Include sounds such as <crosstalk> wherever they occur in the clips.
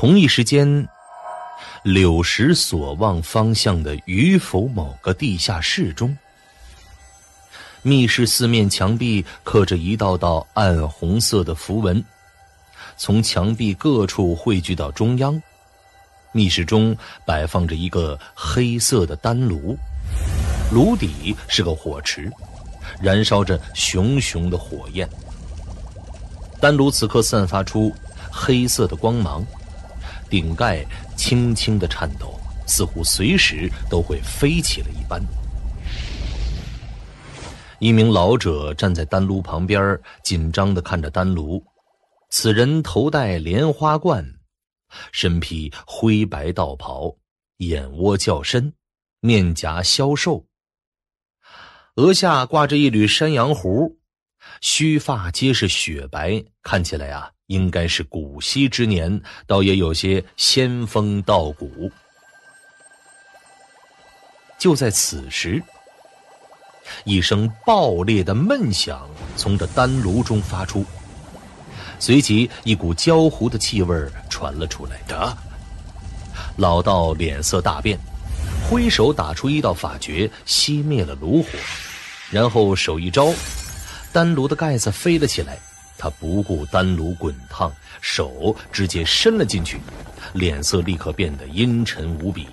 同一时间，柳石所望方向的与府某个地下室中，密室四面墙壁刻着一道道暗红色的符文，从墙壁各处汇聚到中央。密室中摆放着一个黑色的丹炉，炉底是个火池，燃烧着熊熊的火焰。丹炉此刻散发出黑色的光芒。顶盖轻轻的颤抖，似乎随时都会飞起了一般。一名老者站在丹炉旁边，紧张的看着丹炉。此人头戴莲花冠，身披灰白道袍，眼窝较深，面颊消瘦，额下挂着一缕山羊胡，须发皆是雪白，看起来啊。应该是古稀之年，倒也有些仙风道骨。就在此时，一声爆裂的闷响从这丹炉中发出，随即一股焦糊的气味传了出来。得！老道脸色大变，挥手打出一道法诀，熄灭了炉火，然后手一招，丹炉的盖子飞了起来。他不顾丹炉滚烫，手直接伸了进去，脸色立刻变得阴沉无比，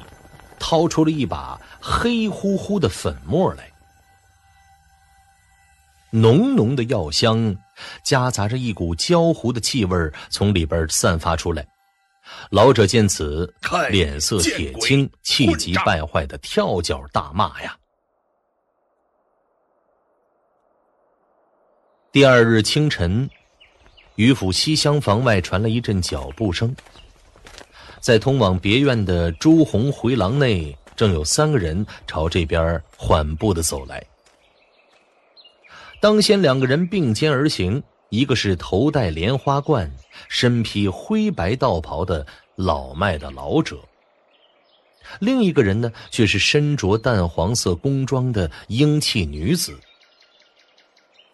掏出了一把黑乎乎的粉末来。浓浓的药香，夹杂着一股焦糊的气味从里边散发出来。老者见此，脸色铁青，气急败坏的跳脚大骂呀。第二日清晨。于府西厢房外传来一阵脚步声，在通往别院的朱红回廊内，正有三个人朝这边缓步的走来。当先两个人并肩而行，一个是头戴莲花冠、身披灰白道袍的老迈的老者，另一个人呢，却是身着淡黄色工装的英气女子。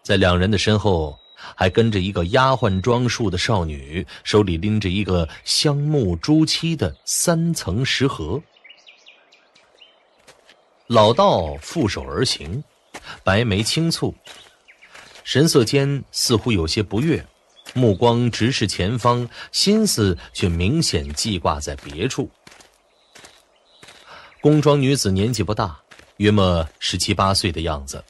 在两人的身后。还跟着一个丫鬟装束的少女，手里拎着一个香木朱漆的三层石盒。老道负手而行，白眉轻蹙，神色间似乎有些不悦，目光直视前方，心思却明显记挂在别处。工装女子年纪不大，约莫十七八岁的样子。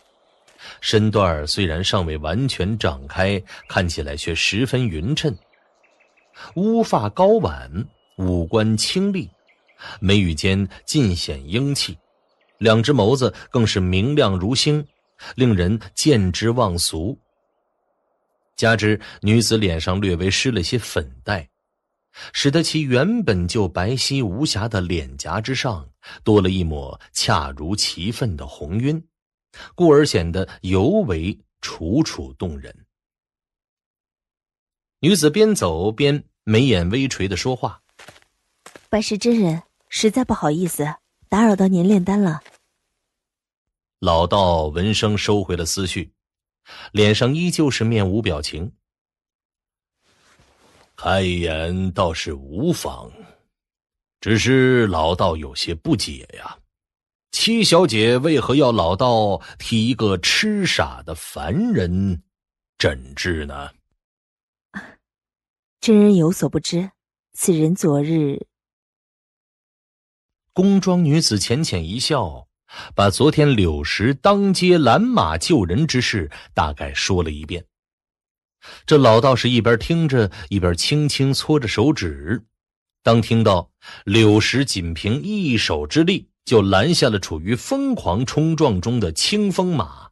身段虽然尚未完全展开，看起来却十分匀称。乌发高挽，五官清丽，眉宇间尽显英气，两只眸子更是明亮如星，令人见之忘俗。加之女子脸上略微施了些粉黛，使得其原本就白皙无瑕的脸颊之上，多了一抹恰如其分的红晕。故而显得尤为楚楚动人。女子边走边眉眼微垂的说话：“白石真人，实在不好意思，打扰到您炼丹了。”老道闻声收回了思绪，脸上依旧是面无表情。看一眼倒是无妨，只是老道有些不解呀。七小姐为何要老道替一个痴傻的凡人诊治呢？真 <laughs> 人有所不知，此人昨日……宫装女子浅浅一笑，把昨天柳石当街拦马救人之事大概说了一遍。这老道士一边听着，一边轻轻搓着手指。当听到柳石仅凭一手之力，就拦下了处于疯狂冲撞中的青风马，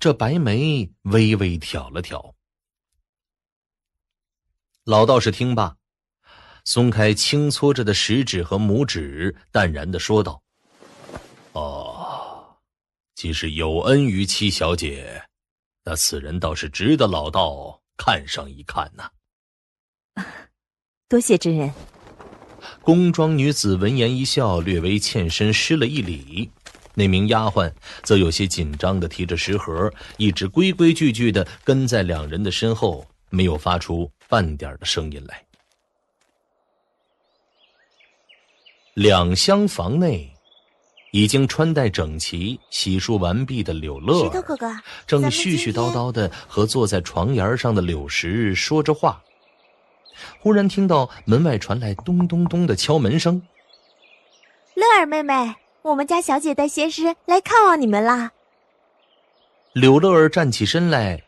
这白眉微微挑了挑。老道士听罢，松开轻搓着的食指和拇指，淡然的说道：“哦，既是有恩于七小姐，那此人倒是值得老道看上一看呐。<laughs> ”多谢真人。宫装女子闻言一笑，略微欠身施了一礼。那名丫鬟则有些紧张的提着食盒，一直规规矩矩的跟在两人的身后，没有发出半点的声音来。两厢房内，已经穿戴整齐、洗漱完毕的柳乐，石头哥哥正絮絮叨叨的和坐在床沿上的柳石说着话。忽然听到门外传来咚咚咚的敲门声。乐儿妹妹，我们家小姐带仙师来看望你们啦。柳乐儿站起身来，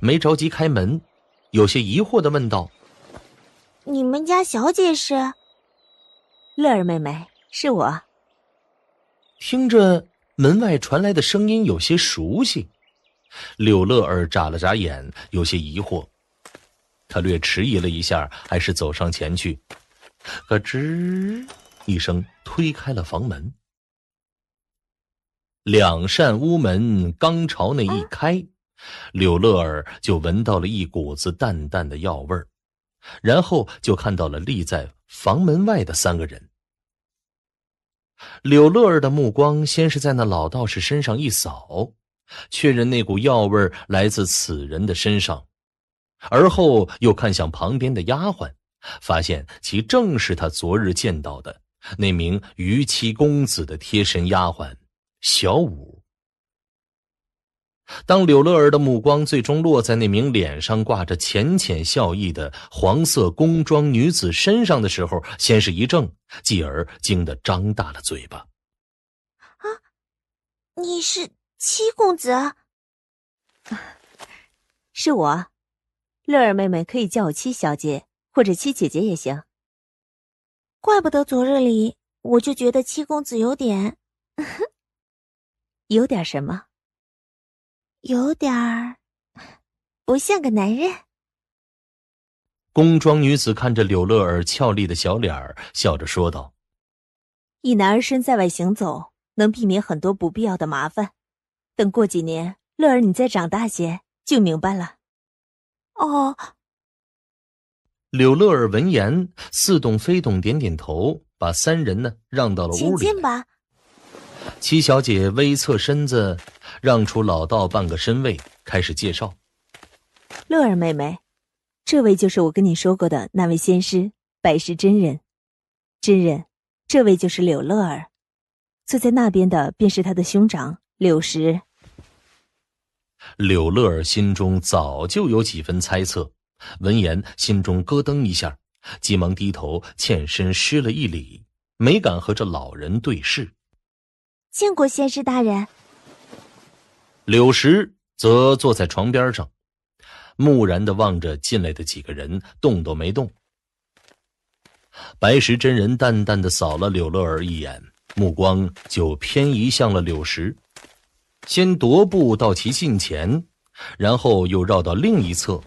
没着急开门，有些疑惑的问道：“你们家小姐是？乐儿妹妹，是我。”听着门外传来的声音有些熟悉，柳乐儿眨了眨眼，有些疑惑。他略迟疑了一下，还是走上前去，咯吱一声推开了房门。两扇屋门刚朝内一开，柳乐儿就闻到了一股子淡淡的药味儿，然后就看到了立在房门外的三个人。柳乐儿的目光先是在那老道士身上一扫，确认那股药味儿来自此人的身上。而后又看向旁边的丫鬟，发现其正是他昨日见到的那名于七公子的贴身丫鬟小五。当柳乐儿的目光最终落在那名脸上挂着浅浅笑意的黄色工装女子身上的时候，先是一怔，继而惊得张大了嘴巴：“啊，你是七公子？啊，是我。”乐儿妹妹可以叫我七小姐或者七姐姐也行。怪不得昨日里我就觉得七公子有点，<laughs> 有点什么，有点儿不像个男人。宫装女子看着柳乐儿俏丽的小脸儿，笑着说道：“一男儿身在外行走，能避免很多不必要的麻烦。等过几年，乐儿你再长大些，就明白了。”哦，柳乐儿闻言似懂非懂，点点头，把三人呢让到了屋里。进吧。七小姐微侧身子，让出老道半个身位，开始介绍：“乐儿妹妹，这位就是我跟你说过的那位仙师百石真人。真人，这位就是柳乐儿，坐在那边的便是他的兄长柳石。”柳乐儿心中早就有几分猜测，闻言心中咯噔一下，急忙低头欠身施了一礼，没敢和这老人对视。见过仙师大人。柳石则坐在床边上，木然的望着进来的几个人，动都没动。白石真人淡淡的扫了柳乐儿一眼，目光就偏移向了柳石。先踱步到其近前，然后又绕到另一侧，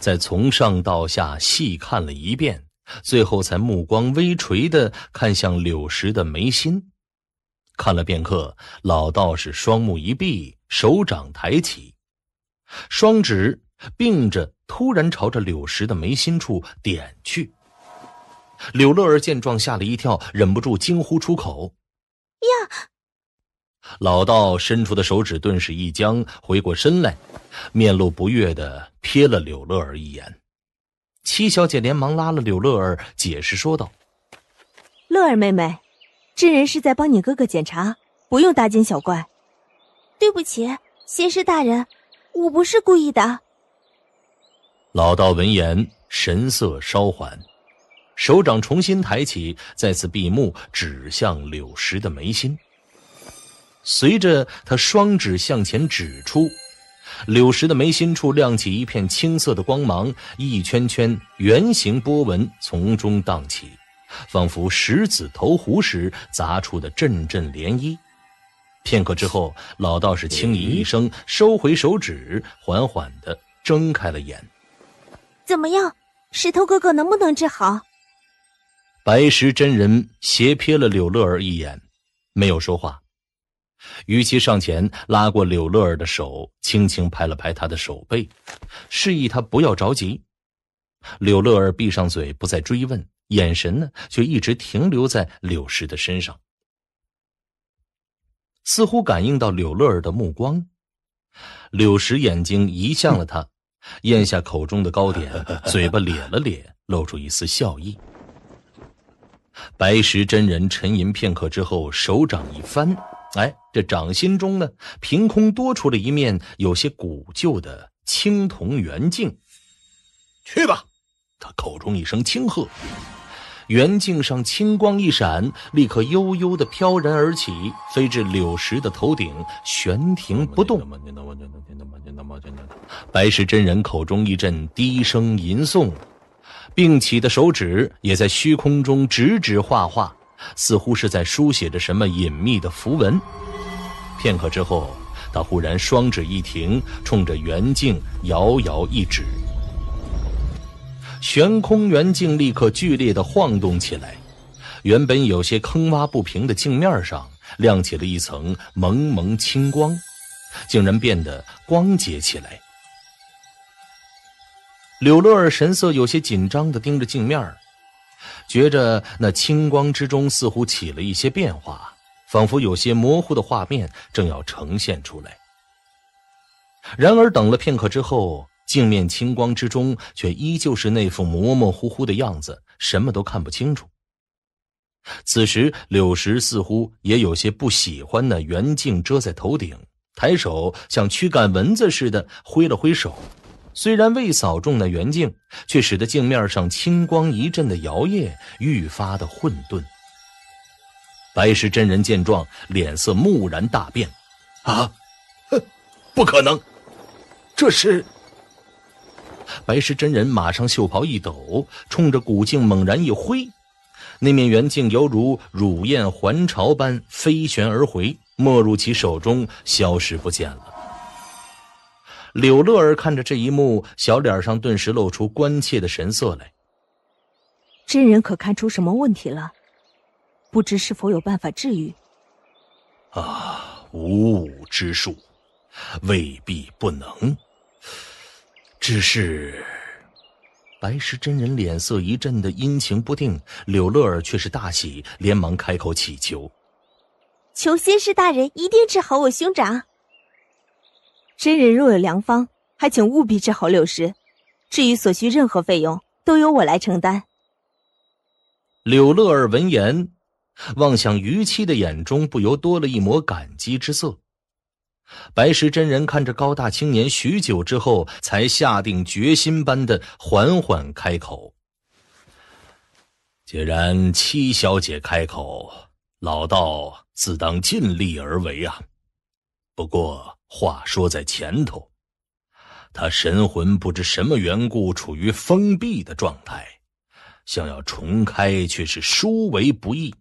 再从上到下细看了一遍，最后才目光微垂的看向柳石的眉心，看了片刻，老道士双目一闭，手掌抬起，双指并着，突然朝着柳石的眉心处点去。柳乐儿见状吓了一跳，忍不住惊呼出口：“呀！”老道伸出的手指顿时一僵，回过身来，面露不悦地瞥了柳乐儿一眼。七小姐连忙拉了柳乐儿，解释说道：“乐儿妹妹，真人是在帮你哥哥检查，不用大惊小怪。对不起，仙师大人，我不是故意的。”老道闻言，神色稍缓，手掌重新抬起，再次闭目，指向柳石的眉心。随着他双指向前指出，柳石的眉心处亮起一片青色的光芒，一圈圈圆形波纹从中荡起，仿佛石子投湖时砸出的阵阵涟漪。片刻之后，老道士轻吟一声，收回手指，缓缓的睁开了眼。怎么样，石头哥哥能不能治好？白石真人斜瞥了柳乐儿一眼，没有说话。于其上前拉过柳乐儿的手，轻轻拍了拍她的手背，示意她不要着急。柳乐儿闭上嘴，不再追问，眼神呢却一直停留在柳石的身上，似乎感应到柳乐儿的目光，柳石眼睛移向了他，咽下口中的糕点，嘴巴咧了咧，露出一丝笑意。白石真人沉吟片刻之后，手掌一翻。哎，这掌心中呢，凭空多出了一面有些古旧的青铜圆镜。去吧，他口中一声轻喝，圆镜上青光一闪，立刻悠悠的飘然而起，飞至柳石的头顶，悬停不动。白石真人口中一阵低声吟诵，并起的手指也在虚空中指指画画。似乎是在书写着什么隐秘的符文。片刻之后，他忽然双指一停，冲着圆镜遥遥一指。悬空圆镜立刻剧烈的晃动起来，原本有些坑洼不平的镜面上亮起了一层蒙蒙青光，竟然变得光洁起来。柳乐儿神色有些紧张的盯着镜面儿。觉着那青光之中似乎起了一些变化，仿佛有些模糊的画面正要呈现出来。然而等了片刻之后，镜面青光之中却依旧是那副模模糊糊的样子，什么都看不清楚。此时柳石似乎也有些不喜欢那圆镜遮在头顶，抬手像驱赶蚊子似的挥了挥手。虽然未扫中那圆镜，却使得镜面上青光一阵的摇曳，愈发的混沌。白石真人见状，脸色蓦然大变：“啊，哼，不可能！这是……”白石真人马上袖袍一抖，冲着古镜猛然一挥，那面圆镜犹如乳燕还巢般飞旋而回，没入其手中，消失不见了。柳乐儿看着这一幕，小脸上顿时露出关切的神色来。真人可看出什么问题了？不知是否有办法治愈？啊，五五之术，未必不能。只是……白石真人脸色一阵的阴晴不定，柳乐儿却是大喜，连忙开口祈求：“求仙师大人，一定治好我兄长。”真人若有良方，还请务必治好柳石。至于所需任何费用，都由我来承担。柳乐儿闻言，望向于七的眼中不由多了一抹感激之色。白石真人看着高大青年许久之后，才下定决心般的缓缓开口：“既然七小姐开口，老道自当尽力而为啊。不过……”话说在前头，他神魂不知什么缘故处于封闭的状态，想要重开却是殊为不易。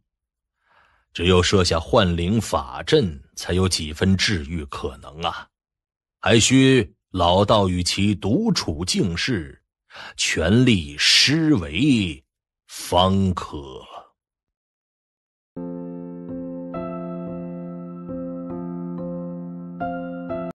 只有设下幻灵法阵，才有几分治愈可能啊！还需老道与其独处静室，全力施为，方可。